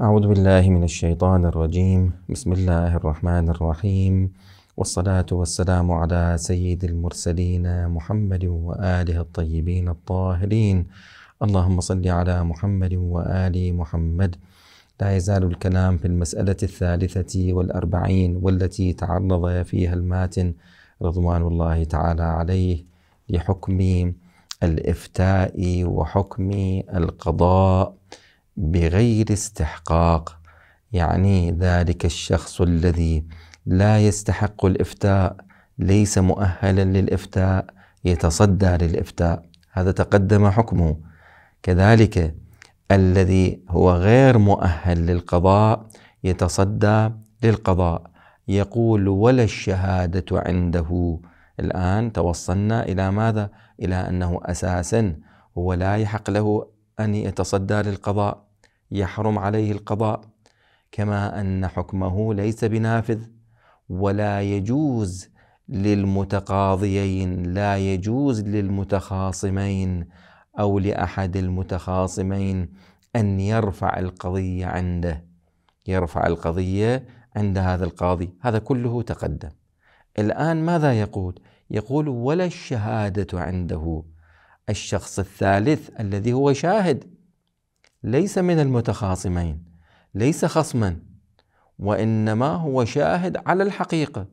أعوذ بالله من الشيطان الرجيم بسم الله الرحمن الرحيم والصلاة والسلام على سيد المرسلين محمد وآله الطيبين الطاهرين اللهم صل على محمد وآل محمد لا يزال الكلام في المسألة الثالثة والأربعين والتي تعرض فيها الماتن رضوان الله تعالى عليه لحكم الإفتاء وحكم القضاء بغير استحقاق يعني ذلك الشخص الذي لا يستحق الافتاء ليس مؤهلا للافتاء يتصدى للافتاء هذا تقدم حكمه كذلك الذي هو غير مؤهل للقضاء يتصدى للقضاء يقول ولا الشهاده عنده الان توصلنا الى ماذا الى انه اساسا هو لا يحق له أن يتصدى للقضاء يحرم عليه القضاء كما أن حكمه ليس بنافذ ولا يجوز للمتقاضيين لا يجوز للمتخاصمين أو لأحد المتخاصمين أن يرفع القضية عنده يرفع القضية عند هذا القاضي هذا كله تقدم الآن ماذا يقول؟ يقول ولا الشهادة عنده الشخص الثالث الذي هو شاهد ليس من المتخاصمين ليس خصما وانما هو شاهد على الحقيقه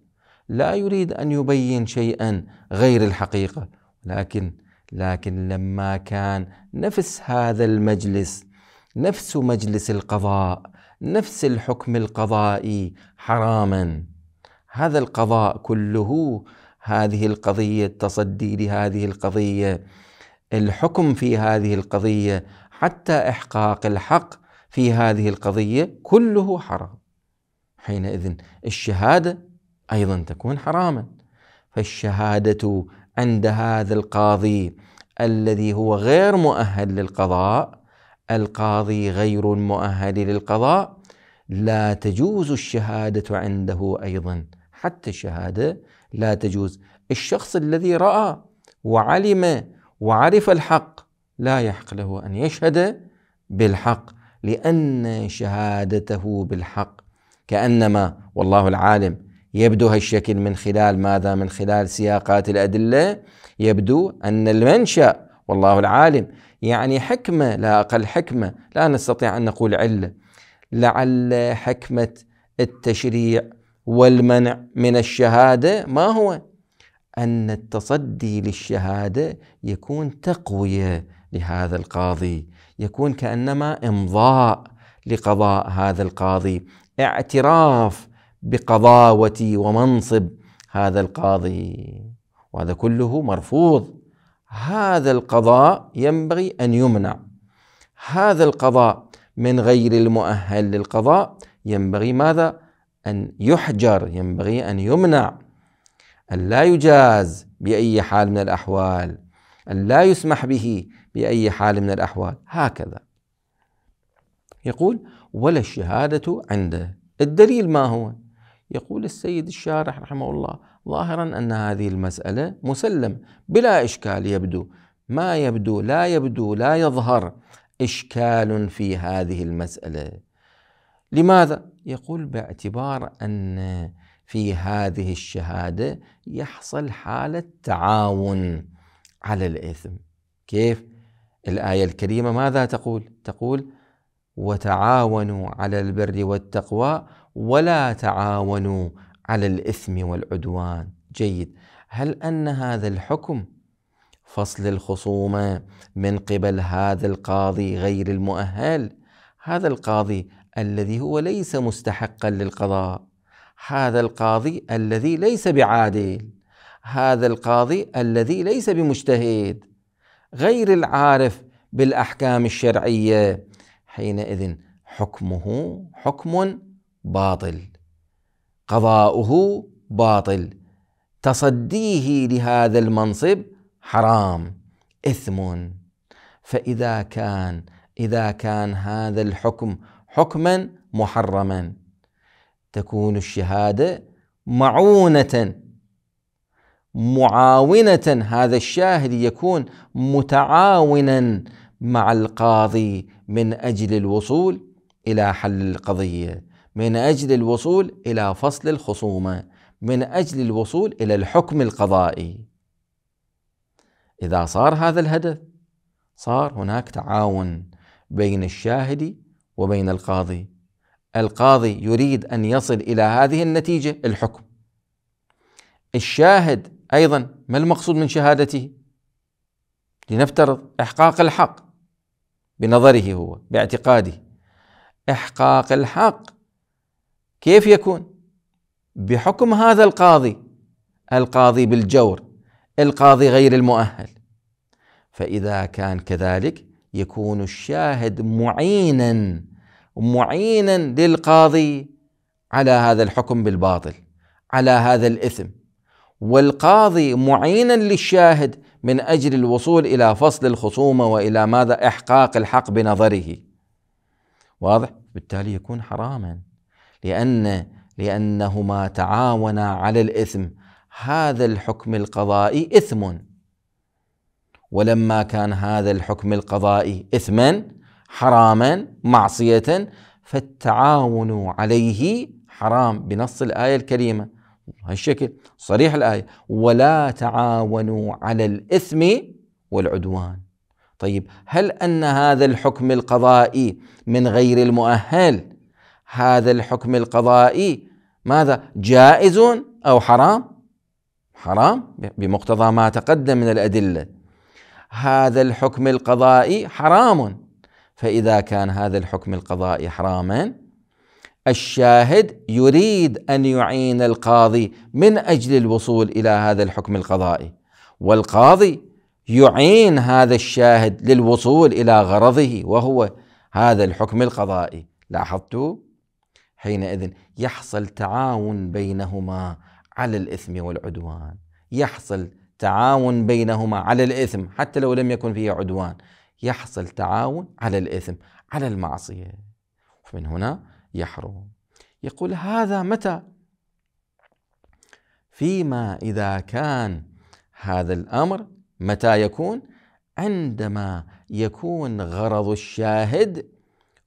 لا يريد ان يبين شيئا غير الحقيقه لكن لكن لما كان نفس هذا المجلس نفس مجلس القضاء نفس الحكم القضائي حراما هذا القضاء كله هذه القضيه التصدي لهذه القضيه الحكم في هذه القضيه حتى احقاق الحق في هذه القضيه كله حرام. حينئذ الشهاده ايضا تكون حراما. فالشهاده عند هذا القاضي الذي هو غير مؤهل للقضاء القاضي غير المؤهل للقضاء لا تجوز الشهاده عنده ايضا حتى الشهاده لا تجوز الشخص الذي راى وعلم وعرف الحق لا يحق له ان يشهد بالحق لان شهادته بالحق كانما والله العالم يبدو هالشكل من خلال ماذا؟ من خلال سياقات الادله يبدو ان المنشا والله العالم يعني حكمه لا اقل حكمه لا نستطيع ان نقول عله لعل حكمه التشريع والمنع من الشهاده ما هو؟ أن التصدي للشهادة يكون تقوية لهذا القاضي يكون كأنما إمضاء لقضاء هذا القاضي اعتراف بقضاوة ومنصب هذا القاضي وهذا كله مرفوض هذا القضاء ينبغي أن يمنع هذا القضاء من غير المؤهل للقضاء ينبغي ماذا؟ أن يحجر ينبغي أن يمنع أن لا يجاز بأي حال من الأحوال أن لا يسمح به بأي حال من الأحوال هكذا يقول ولا الشهادة عنده الدليل ما هو يقول السيد الشارح رحمه الله ظاهرا أن هذه المسألة مسلم بلا إشكال يبدو ما يبدو لا يبدو لا يظهر إشكال في هذه المسألة لماذا؟ يقول باعتبار أن في هذه الشهاده يحصل حاله تعاون على الاثم كيف الايه الكريمه ماذا تقول تقول وتعاونوا على البر والتقوى ولا تعاونوا على الاثم والعدوان جيد هل ان هذا الحكم فصل الخصومه من قبل هذا القاضي غير المؤهل هذا القاضي الذي هو ليس مستحقا للقضاء هذا القاضي الذي ليس بعادل هذا القاضي الذي ليس بمجتهد غير العارف بالاحكام الشرعيه حينئذ حكمه حكم باطل قضاؤه باطل تصديه لهذا المنصب حرام اثم فاذا كان اذا كان هذا الحكم حكما محرما تكون الشهادة معونة معاونة هذا الشاهد يكون متعاونا مع القاضي من أجل الوصول إلى حل القضية من أجل الوصول إلى فصل الخصومة من أجل الوصول إلى الحكم القضائي إذا صار هذا الهدف صار هناك تعاون بين الشاهد وبين القاضي القاضي يريد ان يصل الى هذه النتيجه الحكم. الشاهد ايضا ما المقصود من شهادته؟ لنفترض احقاق الحق بنظره هو باعتقاده احقاق الحق كيف يكون؟ بحكم هذا القاضي القاضي بالجور القاضي غير المؤهل فاذا كان كذلك يكون الشاهد معينا معينا للقاضي على هذا الحكم بالباطل على هذا الاثم والقاضي معينا للشاهد من اجل الوصول الى فصل الخصومه والى ماذا احقاق الحق بنظره واضح بالتالي يكون حراما لان لانهما تعاونا على الاثم هذا الحكم القضائي اثم ولما كان هذا الحكم القضائي اثما حراما معصية فالتعاون عليه حرام بنص الآية الكريمة هالشكل صريح الآية ولا تعاونوا على الإثم والعدوان طيب هل أن هذا الحكم القضائي من غير المؤهل هذا الحكم القضائي ماذا جائز أو حرام حرام بمقتضى ما تقدم من الأدلة هذا الحكم القضائي حرام فإذا كان هذا الحكم القضائي حراما الشاهد يريد أن يعين القاضي من أجل الوصول إلى هذا الحكم القضائي والقاضي يعين هذا الشاهد للوصول إلى غرضه وهو هذا الحكم القضائي لاحظتوا حينئذ يحصل تعاون بينهما على الإثم والعدوان يحصل تعاون بينهما على الإثم حتى لو لم يكن فيه عدوان يحصل تعاون على الإثم على المعصية ومن هنا يحرم يقول هذا متى فيما إذا كان هذا الأمر متى يكون عندما يكون غرض الشاهد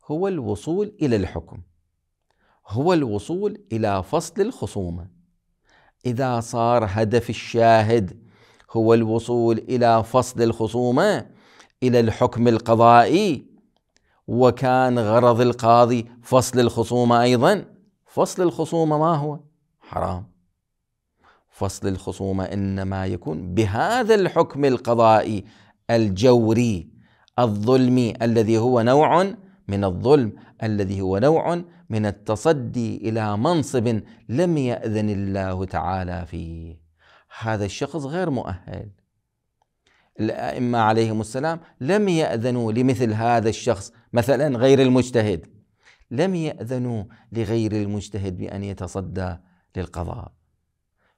هو الوصول إلى الحكم هو الوصول إلى فصل الخصومة إذا صار هدف الشاهد هو الوصول إلى فصل الخصومة الى الحكم القضائي وكان غرض القاضي فصل الخصومه ايضا فصل الخصومه ما هو حرام فصل الخصومه انما يكون بهذا الحكم القضائي الجوري الظلمي الذي هو نوع من الظلم الذي هو نوع من التصدي الى منصب لم ياذن الله تعالى فيه هذا الشخص غير مؤهل الأئمة عليهم السلام لم يأذنوا لمثل هذا الشخص مثلا غير المجتهد لم يأذنوا لغير المجتهد بأن يتصدى للقضاء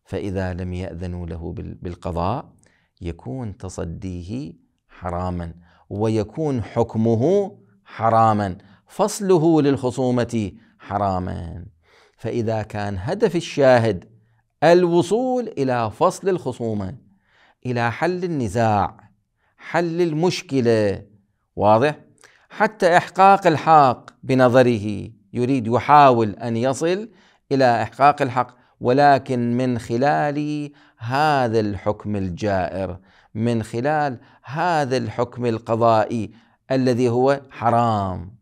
فإذا لم يأذنوا له بالقضاء يكون تصديه حراما ويكون حكمه حراما فصله للخصومة حراما فإذا كان هدف الشاهد الوصول إلى فصل الخصومة الى حل النزاع حل المشكله واضح حتى احقاق الحق بنظره يريد يحاول ان يصل الى احقاق الحق ولكن من خلال هذا الحكم الجائر من خلال هذا الحكم القضائي الذي هو حرام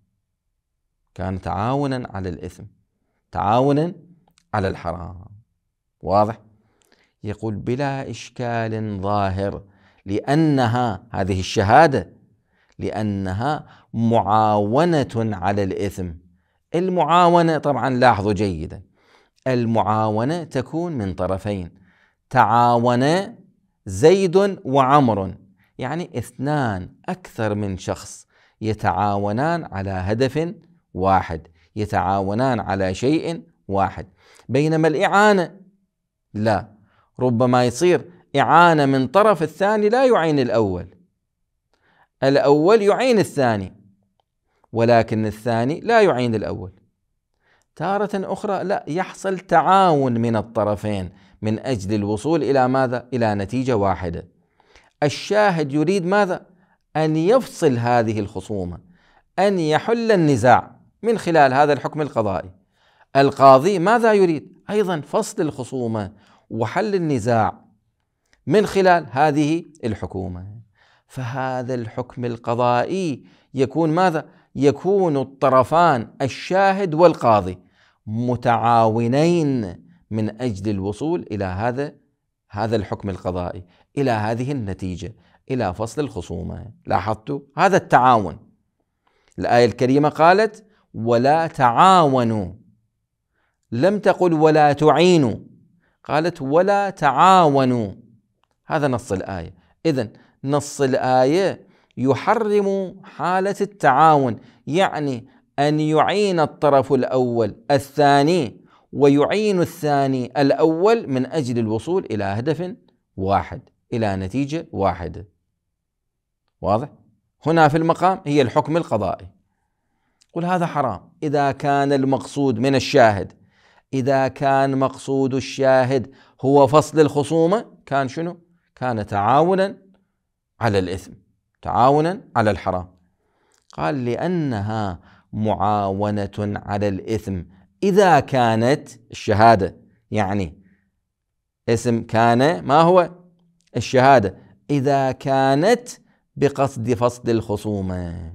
كان تعاونا على الاثم تعاونا على الحرام واضح يقول بلا إشكال ظاهر لأنها هذه الشهادة لأنها معاونة على الإثم المعاونة طبعا لاحظوا جيدا المعاونة تكون من طرفين تعاون زيد وعمر يعني اثنان أكثر من شخص يتعاونان على هدف واحد يتعاونان على شيء واحد بينما الإعانة لا ربما يصير إعانة من طرف الثاني لا يعين الأول الأول يعين الثاني ولكن الثاني لا يعين الأول تارة أخرى لا يحصل تعاون من الطرفين من أجل الوصول إلى ماذا؟ إلى نتيجة واحدة الشاهد يريد ماذا؟ أن يفصل هذه الخصومة أن يحل النزاع من خلال هذا الحكم القضائي القاضي ماذا يريد؟ أيضا فصل الخصومة وحل النزاع من خلال هذه الحكومه فهذا الحكم القضائي يكون ماذا؟ يكون الطرفان الشاهد والقاضي متعاونين من اجل الوصول الى هذا هذا الحكم القضائي، الى هذه النتيجه، الى فصل الخصومه، لاحظتوا؟ هذا التعاون. الايه الكريمه قالت: ولا تعاونوا لم تقل ولا تعينوا قالت ولا تعاونوا هذا نص الآية إذا نص الآية يحرم حالة التعاون يعني أن يعين الطرف الأول الثاني ويعين الثاني الأول من أجل الوصول إلى هدف واحد إلى نتيجة واحدة واضح؟ هنا في المقام هي الحكم القضائي قل هذا حرام إذا كان المقصود من الشاهد إذا كان مقصود الشاهد هو فصل الخصومة كان شنو؟ كان تعاونا على الإثم تعاونا على الحرام قال لأنها معاونة على الإثم إذا كانت الشهادة يعني اسم كان ما هو الشهادة إذا كانت بقصد فصل الخصومة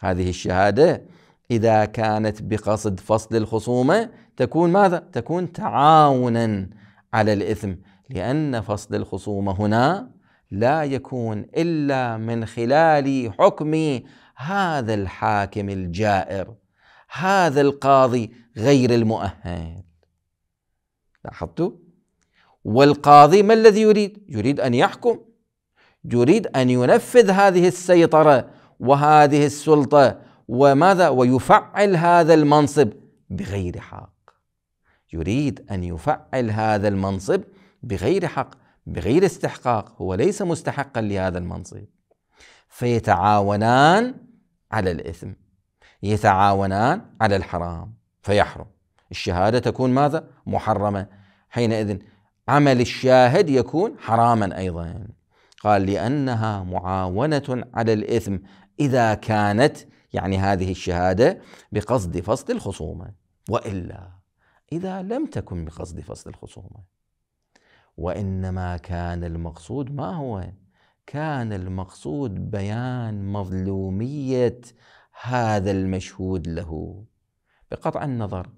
هذه الشهادة إذا كانت بقصد فصل الخصومة تكون ماذا؟ تكون تعاونا على الإثم لأن فصل الخصومة هنا لا يكون إلا من خلال حكم هذا الحاكم الجائر هذا القاضي غير المؤهل لاحظتوا؟ والقاضي ما الذي يريد؟ يريد أن يحكم يريد أن ينفذ هذه السيطرة وهذه السلطة وماذا؟ ويفعل هذا المنصب بغير حق يريد أن يفعل هذا المنصب بغير حق بغير استحقاق هو ليس مستحقا لهذا المنصب فيتعاونان على الإثم يتعاونان على الحرام فيحرم الشهادة تكون ماذا؟ محرمة حينئذ عمل الشاهد يكون حراما أيضا قال لأنها معاونة على الإثم إذا كانت يعني هذه الشهادة بقصد فصل الخصومة وإلا إذا لم تكن بقصد فصل الخصومة وإنما كان المقصود ما هو؟ كان المقصود بيان مظلومية هذا المشهود له بقطع النظر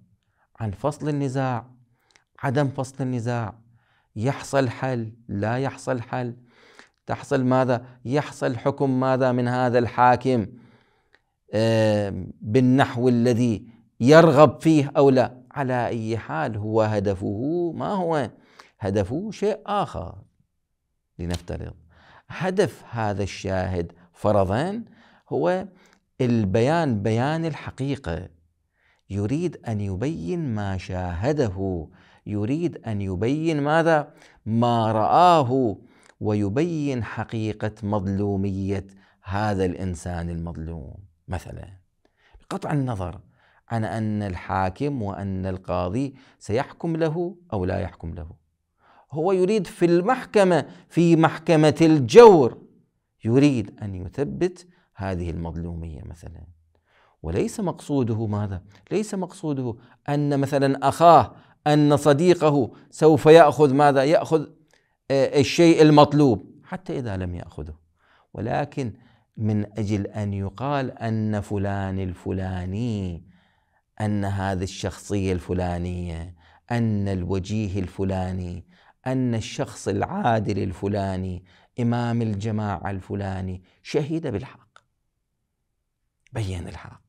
عن فصل النزاع عدم فصل النزاع يحصل حل لا يحصل حل تحصل ماذا يحصل حكم ماذا من هذا الحاكم آه، بالنحو الذي يرغب فيه او لا على أي حال هو هدفه ما هو هدفه شيء آخر لنفترض هدف هذا الشاهد فرضا هو البيان بيان الحقيقة يريد أن يبين ما شاهده يريد أن يبين ماذا ما رآه ويبين حقيقة مظلومية هذا الإنسان المظلوم مثلا بقطع النظر عن أن الحاكم وأن القاضي سيحكم له أو لا يحكم له هو يريد في المحكمة في محكمة الجور يريد أن يثبت هذه المظلومية مثلا وليس مقصوده ماذا؟ ليس مقصوده أن مثلا أخاه أن صديقه سوف يأخذ ماذا؟ يأخذ آه، الشيء المطلوب حتى إذا لم يأخذه ولكن من أجل أن يقال أن فلان الفلاني ان هذه الشخصيه الفلانيه ان الوجيه الفلاني ان الشخص العادل الفلاني امام الجماعه الفلاني شهد بالحق بين الحق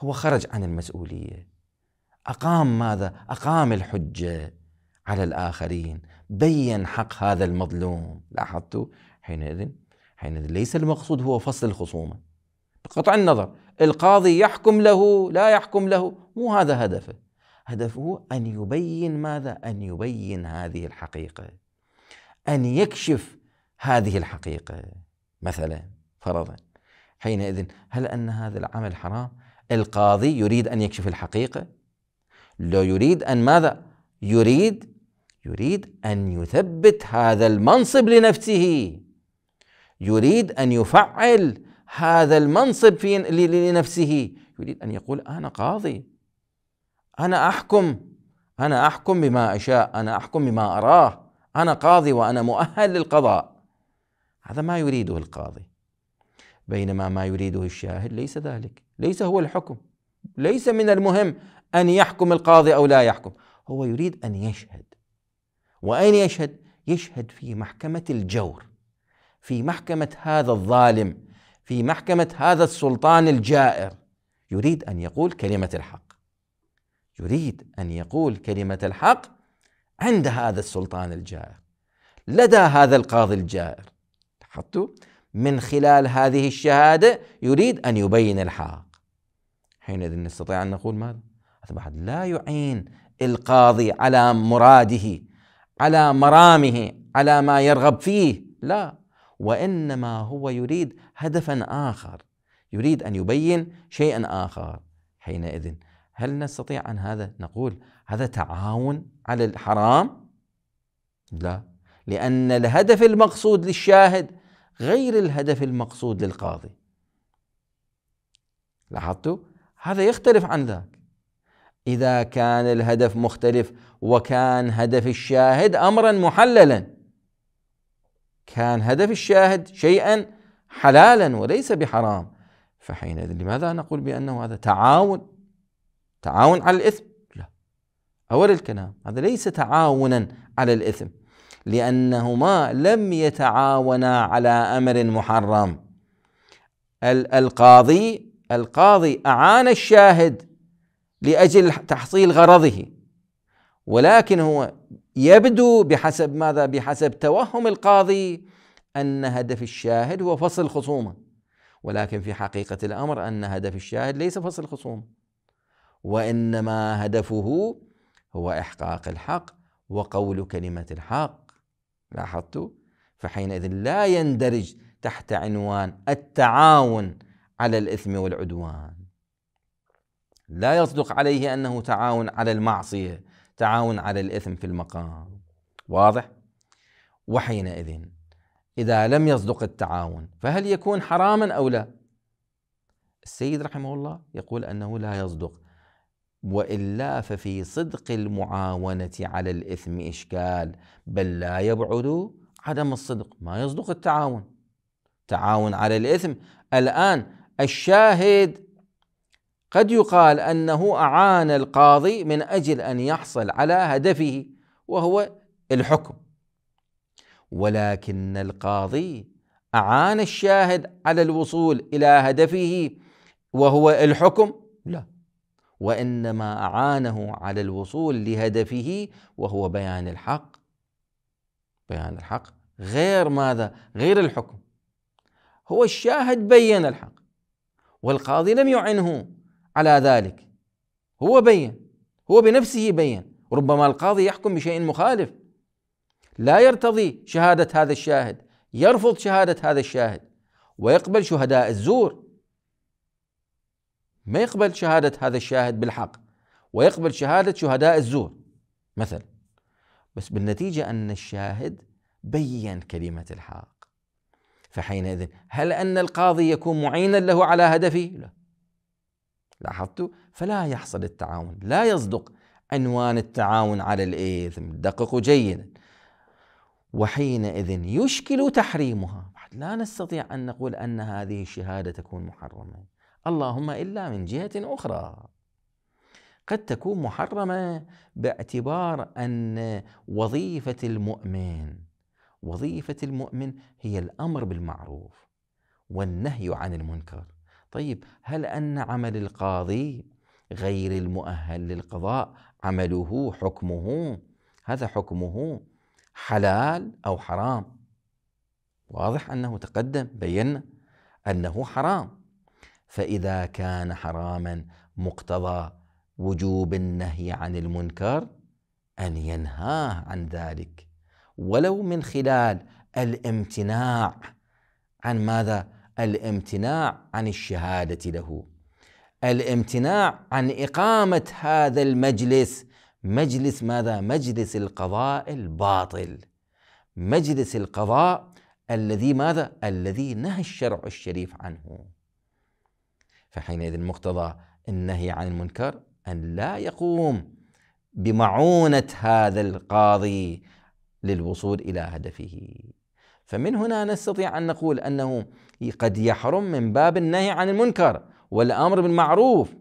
هو خرج عن المسؤوليه اقام ماذا اقام الحجه على الآخرين بين حق هذا المظلوم لاحظتوا حينئذ حينئذ ليس المقصود هو فصل الخصومة بقطع النظر القاضي يحكم له لا يحكم له مو هذا هدفه هدفه ان يبين ماذا ان يبين هذه الحقيقه ان يكشف هذه الحقيقه مثلا فرضا حينئذ هل ان هذا العمل حرام القاضي يريد ان يكشف الحقيقه لو يريد ان ماذا يريد يريد ان يثبت هذا المنصب لنفسه يريد ان يفعل هذا المنصب في لنفسه يريد أن يقول أنا قاضي أنا أحكم أنا أحكم بما أشاء أنا أحكم بما أراه أنا قاضي وأنا مؤهل للقضاء هذا ما يريده القاضي بينما ما يريده الشاهد ليس ذلك ليس هو الحكم ليس من المهم أن يحكم القاضي أو لا يحكم هو يريد أن يشهد وأين يشهد؟ يشهد في محكمة الجور في محكمة هذا الظالم في محكمة هذا السلطان الجائر يريد أن يقول كلمة الحق يريد أن يقول كلمة الحق عند هذا السلطان الجائر لدى هذا القاضي الجائر لاحظتوا من خلال هذه الشهادة يريد أن يبين الحق حينئذ نستطيع أن نقول ماذا؟ هذا بعد لا يعين القاضي على مراده على مرامه على ما يرغب فيه لا وإنما هو يريد هدفا آخر يريد أن يبين شيئا آخر حينئذ هل نستطيع ان هذا نقول هذا تعاون على الحرام لا لأن الهدف المقصود للشاهد غير الهدف المقصود للقاضي لاحظتوا هذا يختلف عن ذاك إذا كان الهدف مختلف وكان هدف الشاهد أمرا محللا كان هدف الشاهد شيئا حلالا وليس بحرام فحينئذ لماذا نقول بأنه هذا تعاون تعاون على الإثم لا أول الكلام هذا ليس تعاونا على الإثم لأنهما لم يتعاونا على أمر محرم القاضي القاضي أعان الشاهد لأجل تحصيل غرضه ولكن هو يبدو بحسب ماذا بحسب توهم القاضي أن هدف الشاهد هو فصل الخصومة ولكن في حقيقة الأمر أن هدف الشاهد ليس فصل الخصومة وإنما هدفه هو إحقاق الحق وقول كلمة الحق لاحظتوا فحينئذ لا يندرج تحت عنوان التعاون على الإثم والعدوان لا يصدق عليه أنه تعاون على المعصية تعاون على الإثم في المقام واضح وحينئذ إذا لم يصدق التعاون فهل يكون حراما أو لا السيد رحمه الله يقول أنه لا يصدق والا ففي صدق المعاونه على الاثم اشكال بل لا يبعد عدم الصدق ما يصدق التعاون تعاون على الاثم الان الشاهد قد يقال انه اعان القاضي من اجل ان يحصل على هدفه وهو الحكم ولكن القاضي أعان الشاهد على الوصول إلى هدفه وهو الحكم لا وإنما أعانه على الوصول لهدفه وهو بيان الحق بيان الحق غير ماذا غير الحكم هو الشاهد بين الحق والقاضي لم يعنه على ذلك هو بين هو بنفسه بين ربما القاضي يحكم بشيء مخالف لا يرتضي شهادة هذا الشاهد يرفض شهادة هذا الشاهد ويقبل شهداء الزور ما يقبل شهادة هذا الشاهد بالحق ويقبل شهادة شهداء الزور مثلا بس بالنتيجة أن الشاهد بين كلمة الحق فحينئذ هل أن القاضي يكون معينا له على هدفه؟ لا لاحظت فلا يحصل التعاون لا يصدق عنوان التعاون على الإثم دققوا جيدا وحينئذ يشكل تحريمها لا نستطيع أن نقول أن هذه الشهادة تكون محرمة اللهم إلا من جهة أخرى قد تكون محرمة باعتبار أن وظيفة المؤمن وظيفة المؤمن هي الأمر بالمعروف والنهي عن المنكر طيب هل أن عمل القاضي غير المؤهل للقضاء عمله حكمه هذا حكمه حلال أو حرام واضح أنه تقدم بينا أنه حرام فإذا كان حراما مقتضى وجوب النهي عن المنكر أن ينهاه عن ذلك ولو من خلال الامتناع عن ماذا؟ الامتناع عن الشهادة له الامتناع عن إقامة هذا المجلس مجلس ماذا؟ مجلس القضاء الباطل مجلس القضاء الذي ماذا؟ الذي نهى الشرع الشريف عنه فحينئذ مقتضى النهي عن المنكر أن لا يقوم بمعونة هذا القاضي للوصول إلى هدفه فمن هنا نستطيع أن نقول أنه قد يحرم من باب النهي عن المنكر والأمر بالمعروف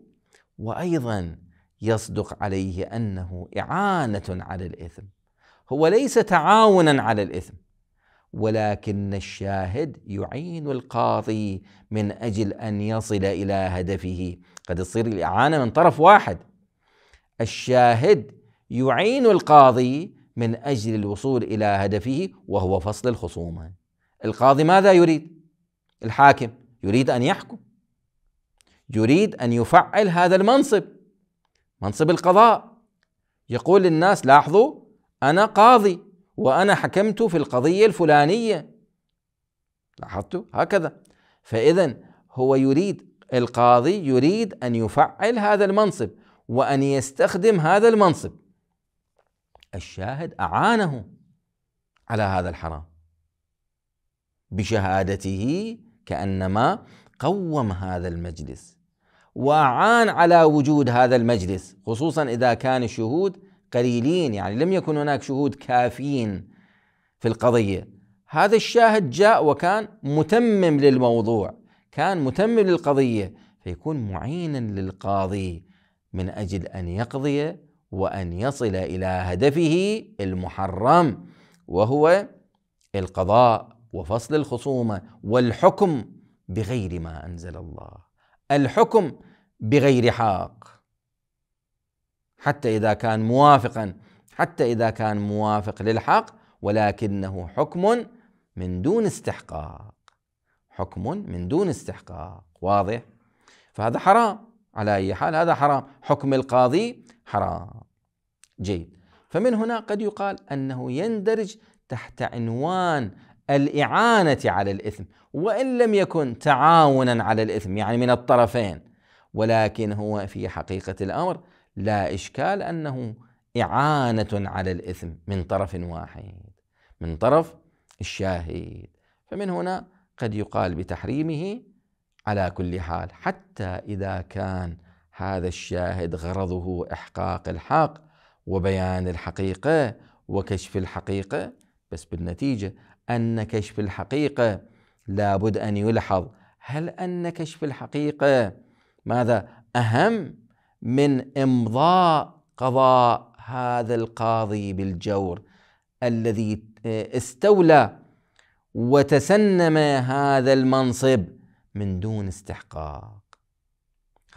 وأيضا يصدق عليه انه اعانه على الاثم هو ليس تعاونا على الاثم ولكن الشاهد يعين القاضي من اجل ان يصل الى هدفه قد تصير الاعانه من طرف واحد الشاهد يعين القاضي من اجل الوصول الى هدفه وهو فصل الخصومه القاضي ماذا يريد الحاكم يريد ان يحكم يريد ان يفعل هذا المنصب منصب القضاء يقول للناس لاحظوا أنا قاضي وأنا حكمت في القضية الفلانية لاحظتوا هكذا فإذا هو يريد القاضي يريد أن يفعل هذا المنصب وأن يستخدم هذا المنصب الشاهد أعانه على هذا الحرام بشهادته كأنما قوم هذا المجلس وعان على وجود هذا المجلس خصوصا اذا كان الشهود قليلين يعني لم يكن هناك شهود كافيين في القضيه هذا الشاهد جاء وكان متمم للموضوع كان متمم للقضيه فيكون معينا للقاضي من اجل ان يقضي وان يصل الى هدفه المحرم وهو القضاء وفصل الخصومه والحكم بغير ما انزل الله الحكم بغير حق حتى إذا كان موافقا حتى إذا كان موافق للحق ولكنه حكم من دون استحقاق حكم من دون استحقاق واضح فهذا حرام على أي حال هذا حرام حكم القاضي حرام جيد فمن هنا قد يقال أنه يندرج تحت عنوان الإعانة على الإثم وإن لم يكن تعاونا على الإثم يعني من الطرفين ولكن هو في حقيقة الأمر لا إشكال أنه إعانة على الإثم من طرف واحد من طرف الشاهد فمن هنا قد يقال بتحريمه على كل حال حتى إذا كان هذا الشاهد غرضه إحقاق الحق وبيان الحقيقة وكشف الحقيقة بس بالنتيجة أن كشف الحقيقة لابد أن يلحظ هل أن كشف الحقيقة ماذا أهم من إمضاء قضاء هذا القاضي بالجور الذي آه، استولى وتسنم هذا المنصب من دون استحقاق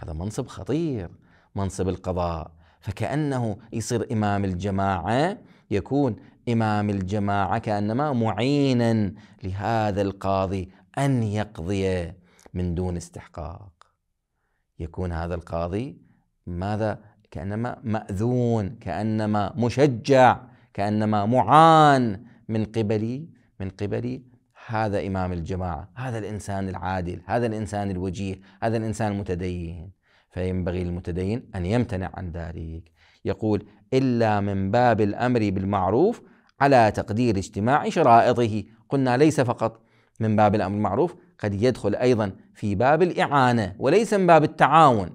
هذا منصب خطير منصب القضاء فكأنه يصير إمام الجماعة يكون إمام الجماعة كأنما معينا لهذا القاضي أن يقضي من دون استحقاق يكون هذا القاضي ماذا كأنما مأذون كأنما مشجع كأنما معان من قبل من قبل هذا إمام الجماعة هذا الإنسان العادل هذا الإنسان الوجيه هذا الإنسان المتدين فينبغي للمتدين أن يمتنع عن ذلك يقول إلا من باب الأمر بالمعروف على تقدير اجتماع شرائطه قلنا ليس فقط من باب الأمر المعروف قد يدخل أيضا في باب الإعانة وليس من باب التعاون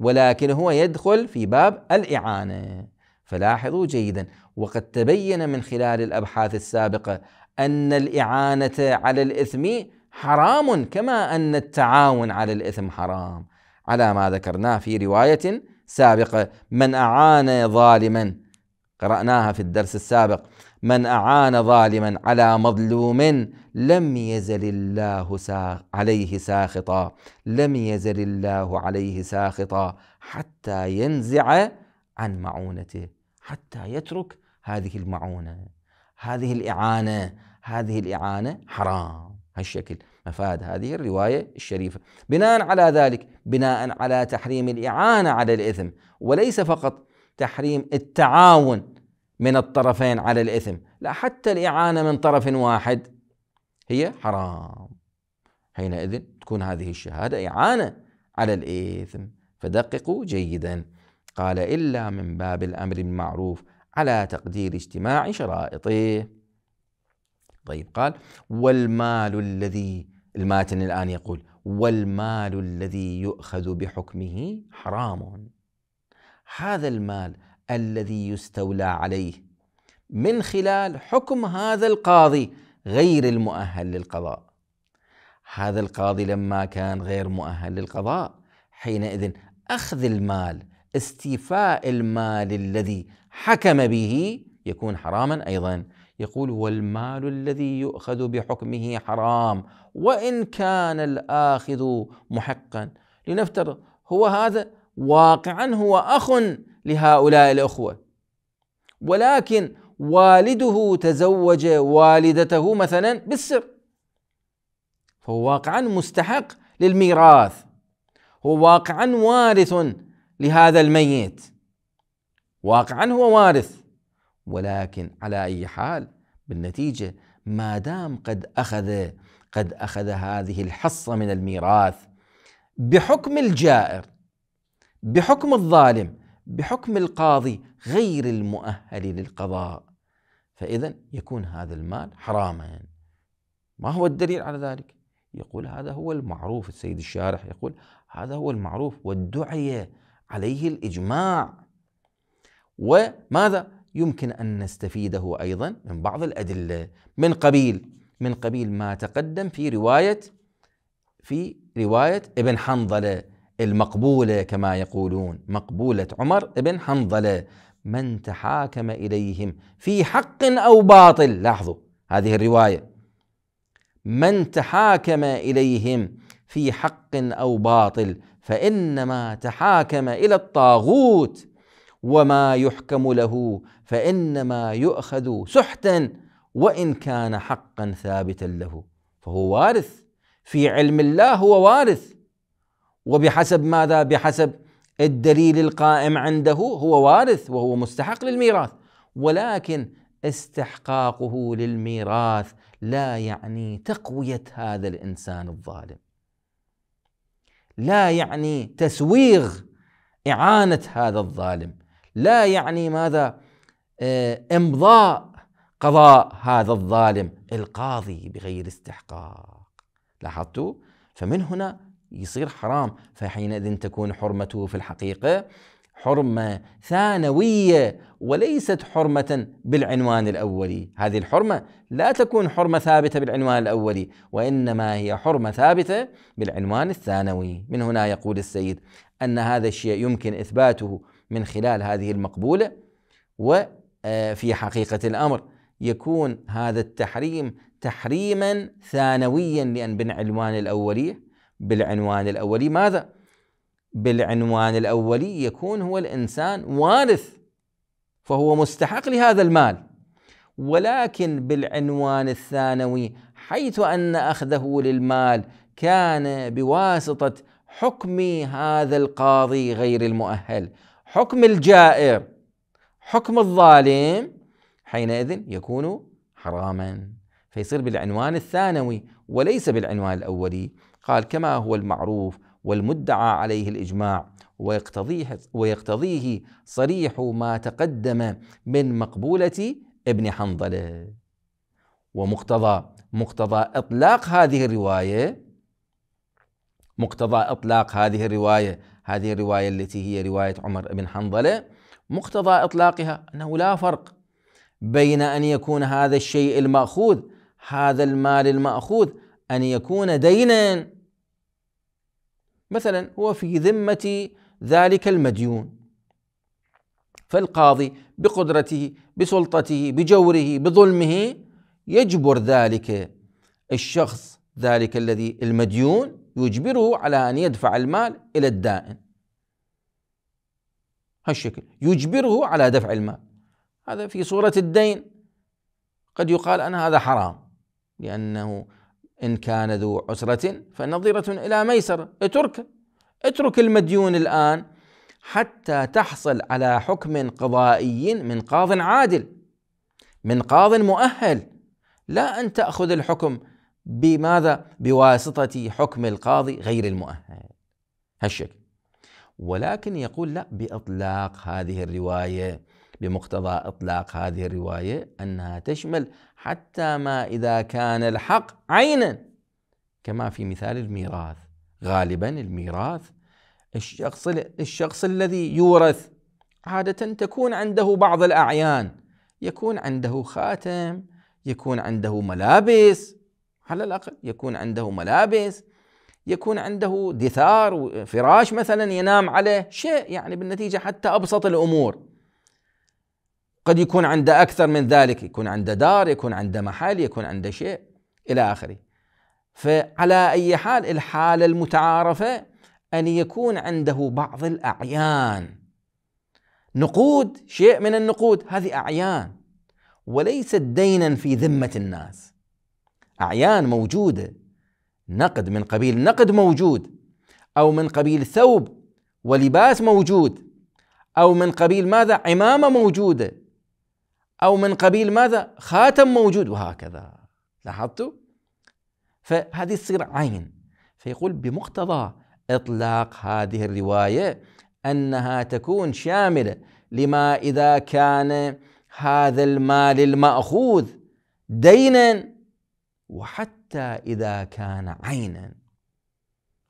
ولكن هو يدخل في باب الإعانة فلاحظوا جيدا وقد تبين من خلال الأبحاث السابقة أن الإعانة على الإثم حرام كما أن التعاون على الإثم حرام على ما ذكرناه في رواية سابقة من أعان ظالما قرأناها في الدرس السابق من أعان ظالما على مظلوم لم يزل الله ساخ عليه ساخطا لم يزل الله عليه ساخطا حتى ينزع عن معونته حتى يترك هذه المعونة هذه الإعانة هذه الإعانة حرام هالشكل مفاد هذه الرواية الشريفة بناء على ذلك بناء على تحريم الإعانة على الإثم وليس فقط تحريم التعاون من الطرفين على الإثم لا حتى الإعانة من طرف واحد هي حرام حينئذ تكون هذه الشهادة إعانة على الإثم فدققوا جيدا قال إلا من باب الأمر المعروف على تقدير اجتماع شرائطه طيب قال والمال الذي الماتن الآن يقول والمال الذي يؤخذ بحكمه حرام هذا المال الذي يستولى عليه من خلال حكم هذا القاضي غير المؤهل للقضاء هذا القاضي لما كان غير مؤهل للقضاء حينئذ اخذ المال استيفاء المال الذي حكم به يكون حراما ايضا يقول والمال الذي يؤخذ بحكمه حرام وان كان الاخذ محقا لنفترض هو هذا واقعا هو اخ لهؤلاء الاخوه ولكن والده تزوج والدته مثلا بالسر فهو واقعا مستحق للميراث هو واقعا وارث لهذا الميت واقعا هو وارث ولكن على اي حال بالنتيجه ما دام قد اخذ قد اخذ هذه الحصه من الميراث بحكم الجائر بحكم الظالم بحكم القاضي غير المؤهل للقضاء فإذا يكون هذا المال حراما ما هو الدليل على ذلك؟ يقول هذا هو المعروف السيد الشارح يقول هذا هو المعروف والدعية عليه الإجماع وماذا يمكن أن نستفيده أيضا من بعض الأدلة من قبيل من قبيل ما تقدم في رواية في رواية ابن حنظلة المقبولة كما يقولون مقبولة عمر بن حنظلة من تحاكم إليهم في حق أو باطل لاحظوا هذه الرواية من تحاكم إليهم في حق أو باطل فإنما تحاكم إلى الطاغوت وما يحكم له فإنما يؤخذ سحتا وإن كان حقا ثابتا له فهو وارث في علم الله هو وارث وبحسب ماذا؟ بحسب الدليل القائم عنده هو وارث وهو مستحق للميراث ولكن استحقاقه للميراث لا يعني تقويه هذا الانسان الظالم لا يعني تسويغ اعانه هذا الظالم لا يعني ماذا آه، امضاء قضاء هذا الظالم القاضي بغير استحقاق لاحظتوا فمن هنا يصير حرام فحينئذ تكون حرمته في الحقيقة حرمة ثانوية وليست حرمة بالعنوان الأولي هذه الحرمة لا تكون حرمة ثابتة بالعنوان الأولي وإنما هي حرمة ثابتة بالعنوان الثانوي من هنا يقول السيد أن هذا الشيء يمكن إثباته من خلال هذه المقبولة وفي آه، حقيقة الأمر يكون هذا التحريم تحريما ثانويا لأن بالعنوان الأولي بالعنوان الاولي ماذا؟ بالعنوان الاولي يكون هو الانسان وارث فهو مستحق لهذا المال ولكن بالعنوان الثانوي حيث ان اخذه للمال كان بواسطه حكم هذا القاضي غير المؤهل حكم الجائر حكم الظالم حينئذ يكون حراما فيصير بالعنوان الثانوي وليس بالعنوان الاولي قال كما هو المعروف والمدعى عليه الإجماع ويقتضيه, ويقتضيه صريح ما تقدم من مقبولة ابن حنظلة ومقتضى مقتضى إطلاق هذه الرواية مقتضى إطلاق هذه الرواية هذه الرواية التي هي رواية عمر بن حنظلة مقتضى إطلاقها أنه لا فرق بين أن يكون هذا الشيء المأخوذ هذا المال المأخوذ أن يكون دينا مثلا هو في ذمة ذلك المديون فالقاضي بقدرته بسلطته بجوره بظلمه يجبر ذلك الشخص ذلك الذي المديون يجبره على ان يدفع المال الى الدائن هالشكل يجبره على دفع المال هذا في صوره الدين قد يقال ان هذا حرام لانه إن كان ذو عسرة فنظرة إلى ميسرة اترك اترك المديون الآن حتى تحصل على حكم قضائي من قاض عادل من قاض مؤهل لا أن تأخذ الحكم بماذا بواسطة حكم القاضي غير المؤهل هالشكل ولكن يقول لا بإطلاق هذه الرواية بمقتضى اطلاق هذه الروايه انها تشمل حتى ما اذا كان الحق عينا كما في مثال الميراث غالبا الميراث الشخص الشخص الذي يورث عاده تكون عنده بعض الاعيان يكون عنده خاتم يكون عنده ملابس على الاقل يكون عنده ملابس يكون عنده دثار فراش مثلا ينام عليه شيء يعني بالنتيجه حتى ابسط الامور قد يكون عنده أكثر من ذلك يكون عنده دار يكون عنده محل يكون عنده شيء إلى آخره فعلى أي حال الحالة المتعارفة أن يكون عنده بعض الأعيان نقود شيء من النقود هذه أعيان وليست دينا في ذمة الناس أعيان موجودة نقد من قبيل نقد موجود أو من قبيل ثوب ولباس موجود أو من قبيل ماذا عمامة موجودة أو من قبيل ماذا خاتم موجود وهكذا لاحظتوا فهذه تصير عين فيقول بمقتضى إطلاق هذه الرواية أنها تكون شاملة لما إذا كان هذا المال المأخوذ دينا وحتى إذا كان عينا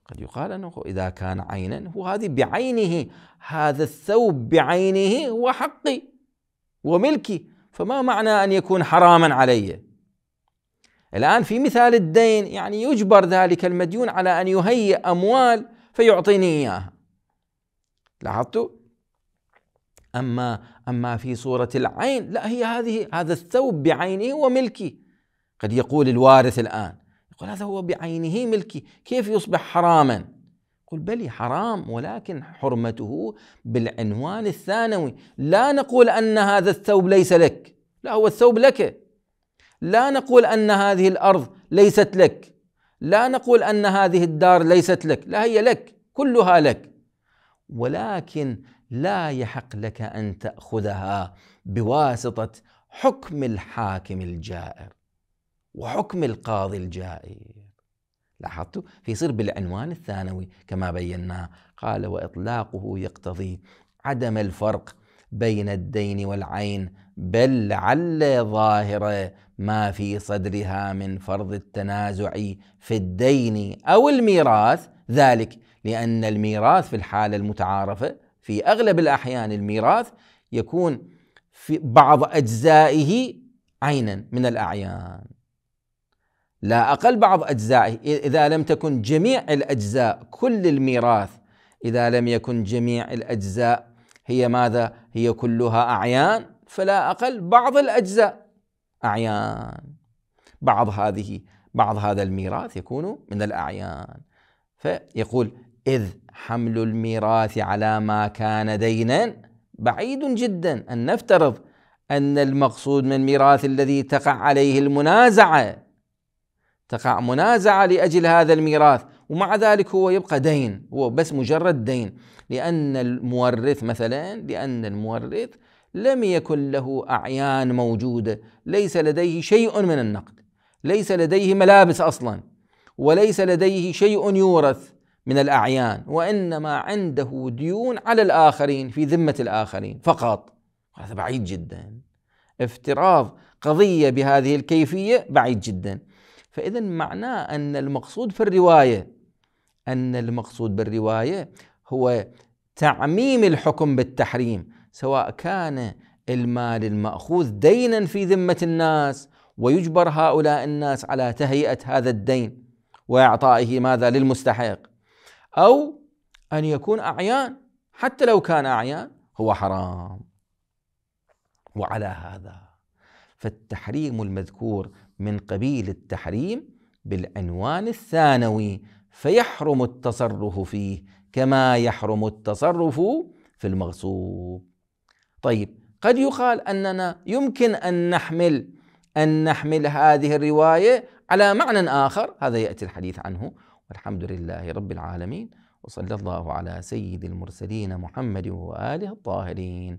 قد يقال أنه إذا كان عينا هو هذه بعينه هذا الثوب بعينه هو حقي وملكي فما معنى أن يكون حراما علي الآن في مثال الدين يعني يجبر ذلك المديون على أن يهيئ أموال فيعطيني إياها لاحظتوا أما أما في صورة العين لا هي هذه هذا الثوب بعينه وملكي قد يقول الوارث الآن يقول هذا هو بعينه ملكي كيف يصبح حراما قل بلي حرام ولكن حرمته بالعنوان الثانوي لا نقول أن هذا الثوب ليس لك لا هو الثوب لك لا نقول أن هذه الأرض ليست لك لا نقول أن هذه الدار ليست لك لا هي لك كلها لك ولكن لا يحق لك أن تأخذها بواسطة حكم الحاكم الجائر وحكم القاضي الجائر لاحظتوا فيصير بالعنوان الثانوي كما بيناه قال وإطلاقه يقتضي عدم الفرق بين الدين والعين بل لعل ظاهر ما في صدرها من فرض التنازع في الدين او الميراث ذلك لان الميراث في الحاله المتعارفه في اغلب الاحيان الميراث يكون في بعض اجزائه عينا من الاعيان لا أقل بعض أجزائه إذا لم تكن جميع الأجزاء كل الميراث إذا لم يكن جميع الأجزاء هي ماذا؟ هي كلها أعيان فلا أقل بعض الأجزاء أعيان بعض هذه بعض هذا الميراث يكون من الأعيان فيقول إذ حمل الميراث على ما كان دينا بعيد جدا أن نفترض أن المقصود من الميراث الذي تقع عليه المنازعة تقع منازعة لأجل هذا الميراث ومع ذلك هو يبقى دين هو بس مجرد دين لأن المورث مثلا لأن المورث لم يكن له أعيان موجودة ليس لديه شيء من النقد ليس لديه ملابس أصلا وليس لديه شيء يورث من الأعيان وإنما عنده ديون على الآخرين في ذمة الآخرين فقط هذا بعيد جدا افتراض قضية بهذه الكيفية بعيد جدا فإذا معناه أن المقصود في الرواية أن المقصود بالرواية هو تعميم الحكم بالتحريم سواء كان المال المأخوذ دينا في ذمة الناس ويجبر هؤلاء الناس على تهيئة هذا الدين وإعطائه ماذا للمستحق أو أن يكون أعيان حتى لو كان أعيان هو حرام وعلى هذا فالتحريم المذكور من قبيل التحريم بالعنوان الثانوي فيحرم التصرف فيه كما يحرم التصرف في المغصوب طيب قد يقال اننا يمكن ان نحمل ان نحمل هذه الروايه على معنى اخر هذا ياتي الحديث عنه والحمد لله رب العالمين وصلى الله على سيد المرسلين محمد واله الطاهرين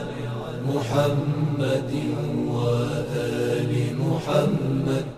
محمد وآل محمد